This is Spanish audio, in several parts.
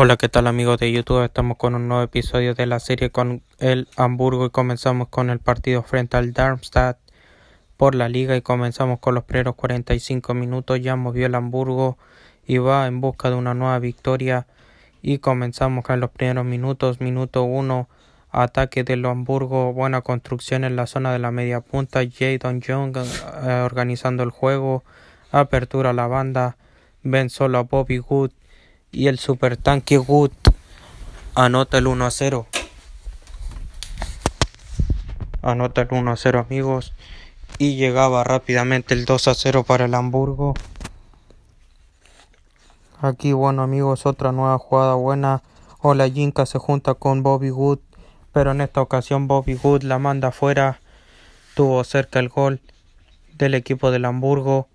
Hola, ¿qué tal amigos de YouTube? Estamos con un nuevo episodio de la serie con el Hamburgo y comenzamos con el partido frente al Darmstadt por la liga y comenzamos con los primeros 45 minutos. Ya movió el Hamburgo y va en busca de una nueva victoria y comenzamos con los primeros minutos. Minuto 1, ataque del Hamburgo, buena construcción en la zona de la media punta. Jadon Young eh, organizando el juego, apertura a la banda, ven solo a Bobby Good y el super tanque Wood anota el 1 a 0. Anota el 1 a 0 amigos y llegaba rápidamente el 2 a 0 para el Hamburgo. Aquí bueno amigos otra nueva jugada buena. Ola Jinka se junta con Bobby Wood pero en esta ocasión Bobby Wood la manda afuera. Tuvo cerca el gol del equipo del Hamburgo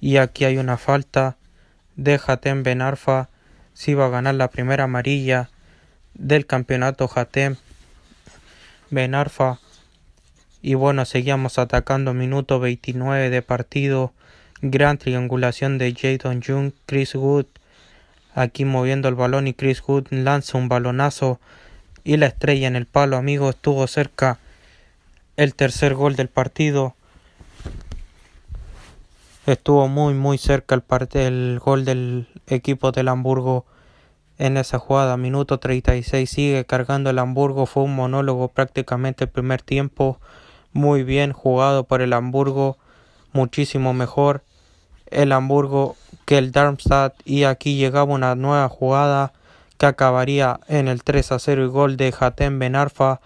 y aquí hay una falta. Déjate en Benarfa si iba a ganar la primera amarilla del campeonato Jatem Benarfa. Y bueno, seguíamos atacando minuto 29 de partido. Gran triangulación de Jadon Jung, Chris Wood. Aquí moviendo el balón y Chris Wood lanza un balonazo. Y la estrella en el palo, amigo, estuvo cerca. El tercer gol del partido estuvo muy muy cerca el, gol del equipo del Hamburgo en esa jugada. Minuto 36 sigue cargando el Hamburgo. Fue un monólogo prácticamente el primer tiempo. Muy bien jugado por el Hamburgo. Muchísimo mejor el Hamburgo que el Darmstadt. Y aquí llegaba una nueva jugada que acabaría en el 3 a 0 y gol de Hatem Benarfa.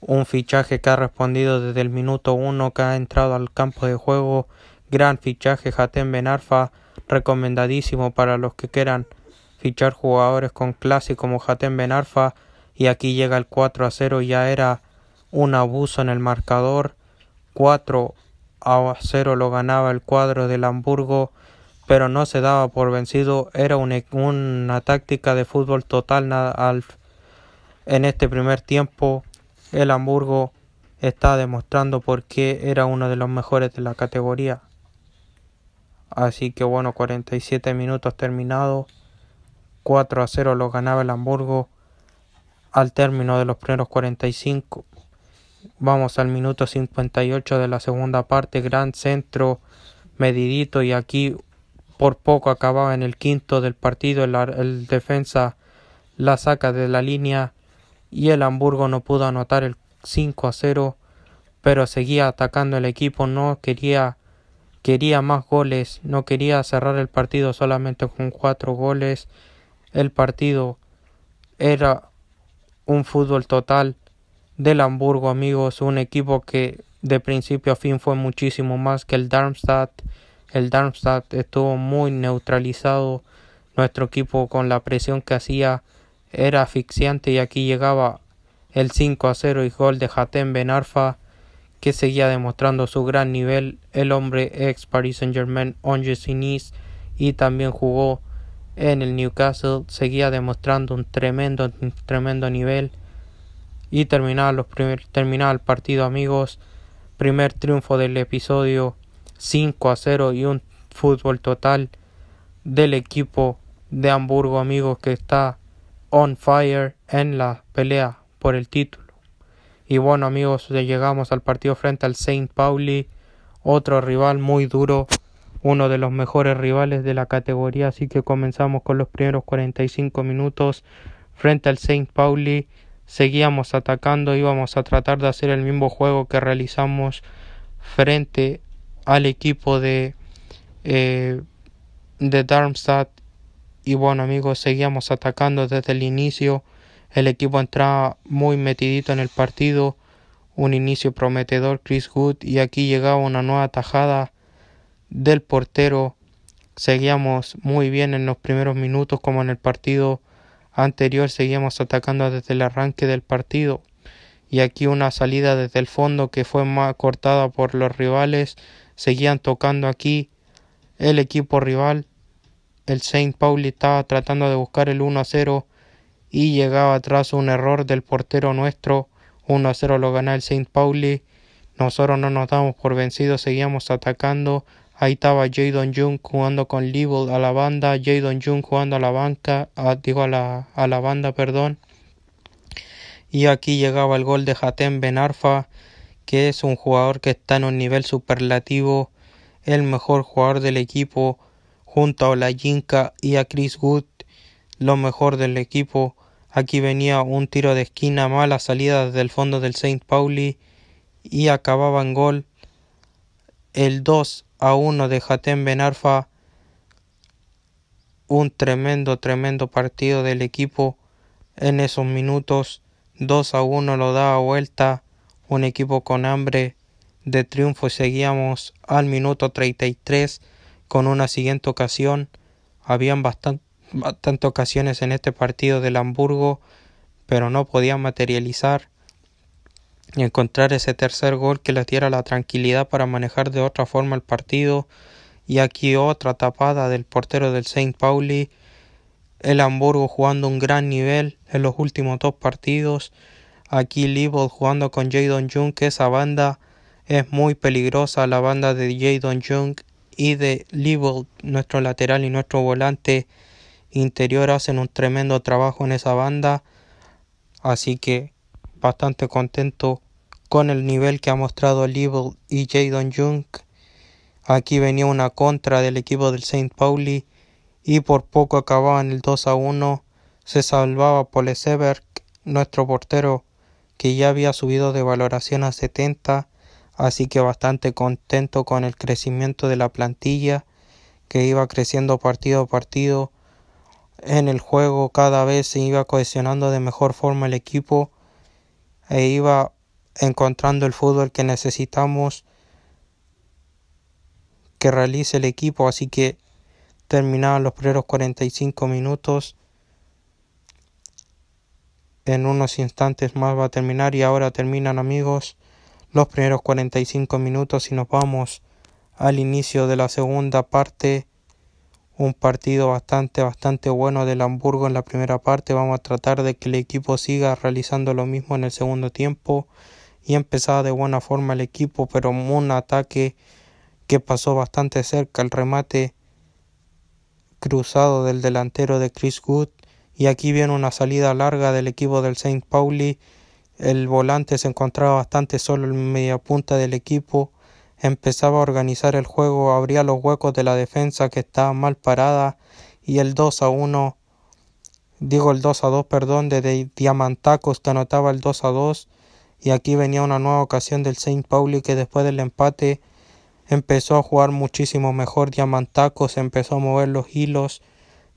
Un fichaje que ha respondido desde el minuto 1 que ha entrado al campo de juego Gran fichaje Jaten Ben Arfa, recomendadísimo para los que quieran fichar jugadores con clase como Jaten Ben Arfa. Y aquí llega el 4 a 0, ya era un abuso en el marcador. 4 a 0 lo ganaba el cuadro del Hamburgo, pero no se daba por vencido. Era e-, una táctica de fútbol total en este primer tiempo. El Hamburgo está demostrando por qué era uno de los mejores de la categoría. Así que bueno, 47 minutos terminados. 4 a 0 lo ganaba el Hamburgo al término de los primeros 45. Vamos al minuto 58 de la segunda parte. Gran centro medidito y aquí por poco acababa en el quinto del partido. El, defensa la saca de la línea y el Hamburgo no pudo anotar el 5 a 0. Pero seguía atacando el equipo. No quería quería más goles, no quería cerrar el partido solamente con cuatro goles. El partido era un fútbol total del Hamburgo, amigos, un equipo que de principio a fin fue muchísimo más que el Darmstadt. El Darmstadt estuvo muy neutralizado. Nuestro equipo con la presión que hacía era asfixiante y aquí llegaba el 5 a 0 y gol de Hatem Benarfa que seguía demostrando su gran nivel, el hombre ex Paris Saint Germain y Nice y también jugó en el Newcastle, seguía demostrando un tremendo, tremendo nivel y los primer, terminaba el partido amigos, primer triunfo del episodio 5 a 0 y un fútbol total del equipo de Hamburgo amigos que está on fire en la pelea por el título. Y bueno amigos, llegamos al partido frente al Saint Pauli, otro rival muy duro, uno de los mejores rivales de la categoría, así que comenzamos con los primeros 45 minutos frente al Saint Pauli, seguíamos atacando, íbamos a tratar de hacer el mismo juego que realizamos frente al equipo de, eh, de Darmstadt. Y bueno amigos, seguíamos atacando desde el inicio. El equipo entraba muy metidito en el partido, un inicio prometedor Chris Good y aquí llegaba una nueva tajada del portero. Seguíamos muy bien en los primeros minutos como en el partido anterior, seguíamos atacando desde el arranque del partido y aquí una salida desde el fondo que fue más cortada por los rivales. Seguían tocando aquí el equipo rival. El Saint Pauli estaba tratando de buscar el 1 a 0 y llegaba atrás un error del portero nuestro. 1 a 0 lo gana el Saint Pauli. Nosotros no nos damos por vencidos, seguíamos atacando. Ahí estaba Jadon Jung jugando con Level a la banda, Jadon Jung jugando a la banca, ah, digo a la, a la banda, perdón. Y aquí llegaba el gol de Hatem Benarfa, que es un jugador que está en un nivel superlativo, el mejor jugador del equipo, junto a Olajinka y a Chris Wood, lo mejor del equipo. Aquí venía un tiro de esquina mala salida desde el fondo del Saint Pauli y acababa en gol. El 2 a 1 de Hatem Benarfa. Un tremendo, tremendo partido del equipo en esos minutos. 2 a 1 lo daba vuelta. Un equipo con hambre de triunfo. Seguíamos al minuto 33 con una siguiente ocasión. Habían bastante tantas ocasiones en este partido del Hamburgo, pero no podía materializar y encontrar ese tercer gol que les diera la tranquilidad para manejar de otra forma el partido. Y aquí otra tapada del portero del Saint Pauli. El Hamburgo jugando un gran nivel en los últimos dos partidos. Aquí Leibold jugando con Jadon Jung, que esa banda es muy peligrosa. La banda de Jadon Jung y de Leibold, nuestro lateral y nuestro volante interior hacen un tremendo trabajo en esa banda. Así que bastante contento con el nivel que ha mostrado Level y Jadon Jung. Aquí venía una contra del equipo del St. Pauli y por poco acababan el 2 a 1. Se salvaba Poleseberg, nuestro portero, que ya había subido de valoración a 70, así que bastante contento con el crecimiento de la plantilla, que iba creciendo partido a partido en el juego cada vez se iba cohesionando de mejor forma el equipo e iba encontrando el fútbol que necesitamos que realice el equipo. Así que terminaban los primeros 45 minutos. En unos instantes más va a terminar y ahora terminan amigos los primeros 45 minutos y nos vamos al inicio de la segunda parte un partido bastante, bastante bueno del Hamburgo en la primera parte. Vamos a tratar de que el equipo siga realizando lo mismo en el segundo tiempo. Y empezaba de buena forma el equipo, pero un ataque que pasó bastante cerca. El remate cruzado del delantero de Chris Good. Y aquí viene una salida larga del equipo del Saint Pauli. El volante se encontraba bastante solo en media punta del equipo empezaba a organizar el juego, abría los huecos de la defensa que estaba mal parada y el 2 a 1, digo el 2 a 2, perdón, de Diamantacos que anotaba el 2 a 2 y aquí venía una nueva ocasión del Saint Pauli que después del empate empezó a jugar muchísimo mejor Diamantacos, empezó a mover los hilos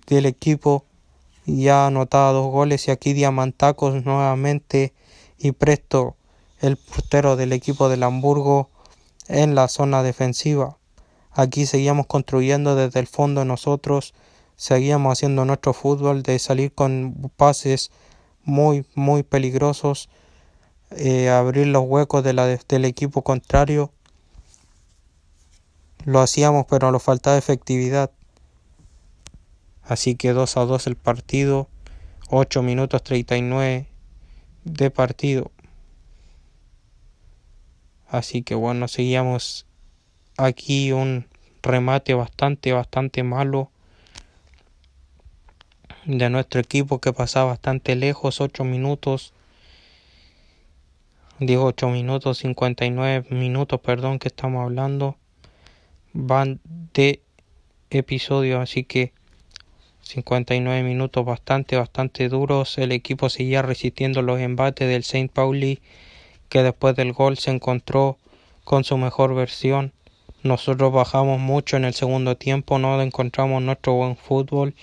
del equipo ya anotaba dos goles y aquí Diamantacos nuevamente y presto el portero del equipo del Hamburgo en la zona defensiva. Aquí seguíamos construyendo desde el fondo nosotros, seguíamos haciendo nuestro fútbol de salir con pases muy, muy peligrosos, eh, abrir los huecos de la, del equipo contrario. Lo hacíamos, pero nos faltaba efectividad. Así que 2 a 2 el partido, 8 minutos 39 de partido. Así que bueno, seguíamos aquí un remate bastante, bastante malo de nuestro equipo que pasaba bastante lejos, 8 minutos. Digo 8 minutos, 59 minutos, perdón, que estamos hablando. Van de episodio, así que 59 minutos bastante, bastante duros. El equipo seguía resistiendo los embates del Saint Pauli que después del gol se encontró con su mejor versión. Nosotros bajamos mucho en el segundo tiempo, no encontramos nuestro buen fútbol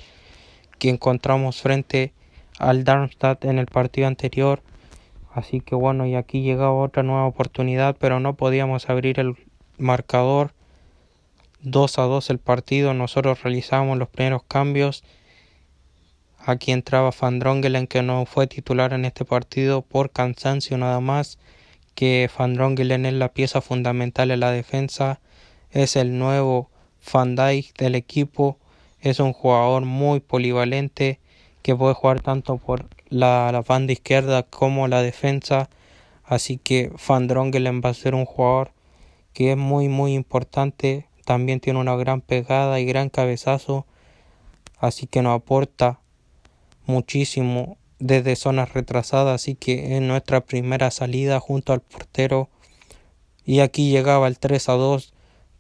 que encontramos frente al Darmstadt en el partido anterior. Así que bueno, y aquí llegaba otra nueva oportunidad, pero no podíamos abrir el marcador. 2 a 2 el partido, nosotros realizamos los primeros cambios. Aquí entraba Van Drongelen, que no fue titular en este partido por cansancio nada más que Van Drongelen es la pieza fundamental en la defensa, es el nuevo Van del equipo, es un jugador muy polivalente que puede jugar tanto por la, banda izquierda como la defensa, así que Van va a ser un jugador que es muy muy importante, también tiene una gran pegada y gran cabezazo, así que nos aporta muchísimo desde zonas retrasadas y que en nuestra primera salida junto al portero y aquí llegaba el 3 a 2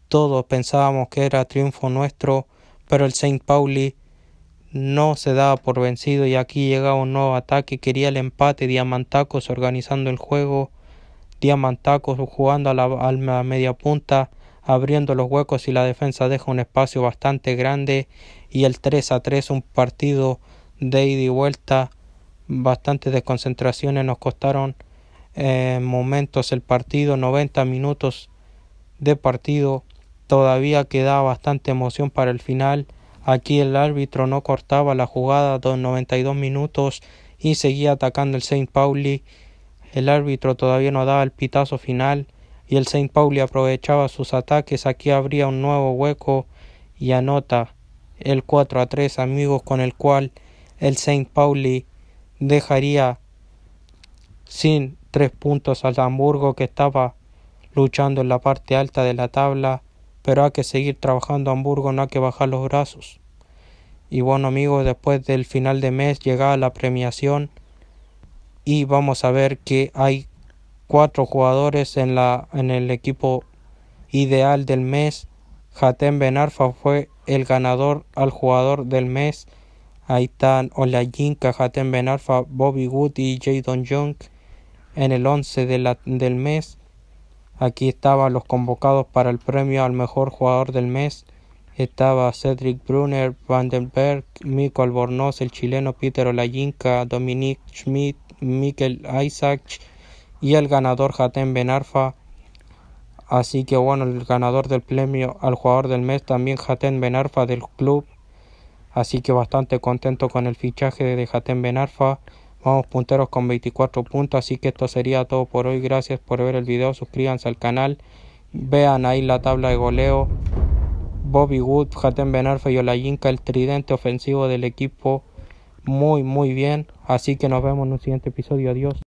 todos pensábamos que era triunfo nuestro pero el Saint Pauli no se daba por vencido y aquí llegaba un nuevo ataque quería el empate Diamantacos organizando el juego Diamantacos jugando a la, a media punta abriendo los huecos y la defensa deja un espacio bastante grande y el 3 a 3 un partido de ida y vuelta bastantes desconcentraciones nos costaron en eh, momentos el partido, 90 minutos de partido, todavía quedaba bastante emoción para el final. Aquí el árbitro no cortaba la jugada dos 92 minutos y seguía atacando el Saint Pauli. El árbitro todavía no daba el pitazo final y el Saint Pauli aprovechaba sus ataques. Aquí abría un nuevo hueco y anota el 4 a 3, amigos, con el cual el Saint Pauli dejaría sin tres puntos al Hamburgo que estaba luchando en la parte alta de la tabla, pero hay que seguir trabajando Hamburgo, no hay que bajar los brazos. Y bueno amigos, después del final de mes llega la premiación y vamos a ver que hay cuatro jugadores en, la, en el equipo ideal del mes. Hatem Benarfa fue el ganador al jugador del mes Ola Olayinka, Hatem Ben Bobby Wood y Jadon Young en el 11 del mes. Aquí estaban los convocados para el premio al mejor jugador del mes. Estaba Cedric Brunner, Vandenberg, Mico Albornoz, el chileno Peter Olayinka, Dominic Schmidt, Mikel Isaac y el ganador Hatem Benarfa. Así que bueno, el ganador del premio al jugador del mes también Hatem Benarfa del club Así que bastante contento con el fichaje de Jatem Benarfa. Vamos punteros con 24 puntos. Así que esto sería todo por hoy. Gracias por ver el video. Suscríbanse al canal. Vean ahí la tabla de goleo. Bobby Wood, Jatem Benarfa y Olayinka, el tridente ofensivo del equipo. Muy, muy bien. Así que nos vemos en un siguiente episodio. Adiós.